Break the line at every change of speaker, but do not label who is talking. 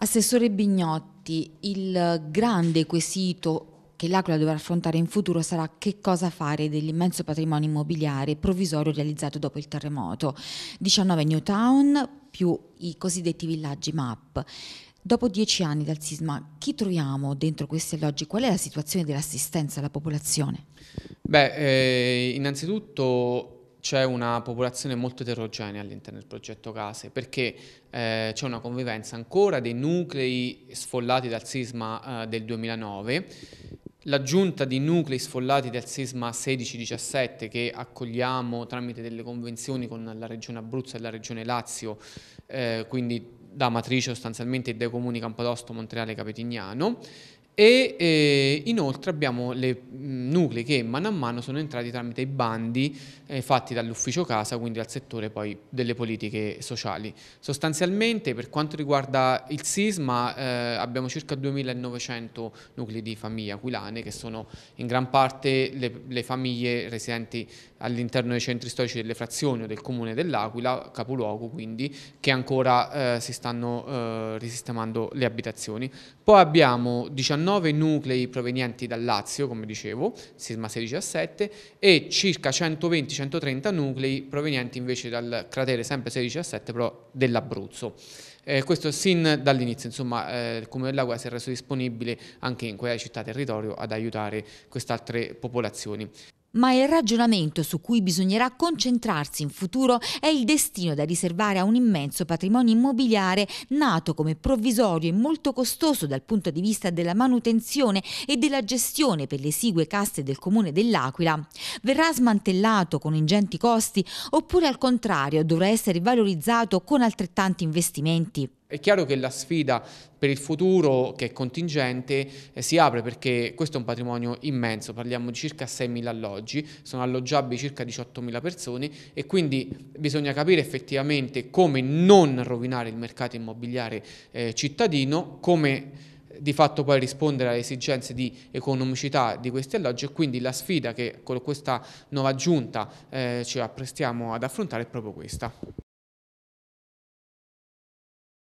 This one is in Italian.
Assessore Bignotti, il grande quesito che l'Aquila dovrà affrontare in futuro sarà che cosa fare dell'immenso patrimonio immobiliare provvisorio realizzato dopo il terremoto. 19 New Town più i cosiddetti villaggi MAP. Dopo dieci anni dal sisma, chi troviamo dentro questi alloggi? Qual è la situazione dell'assistenza alla popolazione?
Beh, eh, innanzitutto c'è una popolazione molto eterogenea all'interno del progetto Case perché eh, c'è una convivenza ancora dei nuclei sfollati dal sisma eh, del 2009 L'aggiunta di nuclei sfollati dal sisma 16-17 che accogliamo tramite delle convenzioni con la regione Abruzzo e la regione Lazio, eh, quindi da matrice sostanzialmente dei comuni Campodosto, Montreale e Capetignano, e eh, inoltre abbiamo le mm, nuclei che mano a mano sono entrati tramite i bandi eh, fatti dall'ufficio casa, quindi al settore poi delle politiche sociali. Sostanzialmente per quanto riguarda il sisma eh, abbiamo circa 2900 nuclei di famiglie aquilane che sono in gran parte le, le famiglie residenti all'interno dei centri storici delle frazioni o del comune dell'Aquila, capoluogo quindi, che ancora eh, si stanno eh, risistemando le abitazioni. Poi abbiamo 19 19 nuclei provenienti dal Lazio, come dicevo, sisma 16 a 7, e circa 120-130 nuclei provenienti invece dal cratere sempre 16 a 7, però dell'Abruzzo. Eh, questo sin dall'inizio, insomma, eh, il Comune dell'Aquila si è reso disponibile anche in quella città territorio ad aiutare queste altre popolazioni.
Ma il ragionamento su cui bisognerà concentrarsi in futuro è il destino da riservare a un immenso patrimonio immobiliare nato come provvisorio e molto costoso dal punto di vista della manutenzione e della gestione per le esigue casse del comune dell'Aquila. Verrà smantellato con ingenti costi oppure al contrario dovrà essere valorizzato con altrettanti investimenti?
È chiaro che la sfida per il futuro, che è contingente, eh, si apre perché questo è un patrimonio immenso, parliamo di circa 6.000 alloggi, sono alloggiabili circa 18.000 persone e quindi bisogna capire effettivamente come non rovinare il mercato immobiliare eh, cittadino, come eh, di fatto poi rispondere alle esigenze di economicità di questi alloggi e quindi la sfida che con questa nuova giunta eh, ci apprestiamo ad affrontare è proprio questa.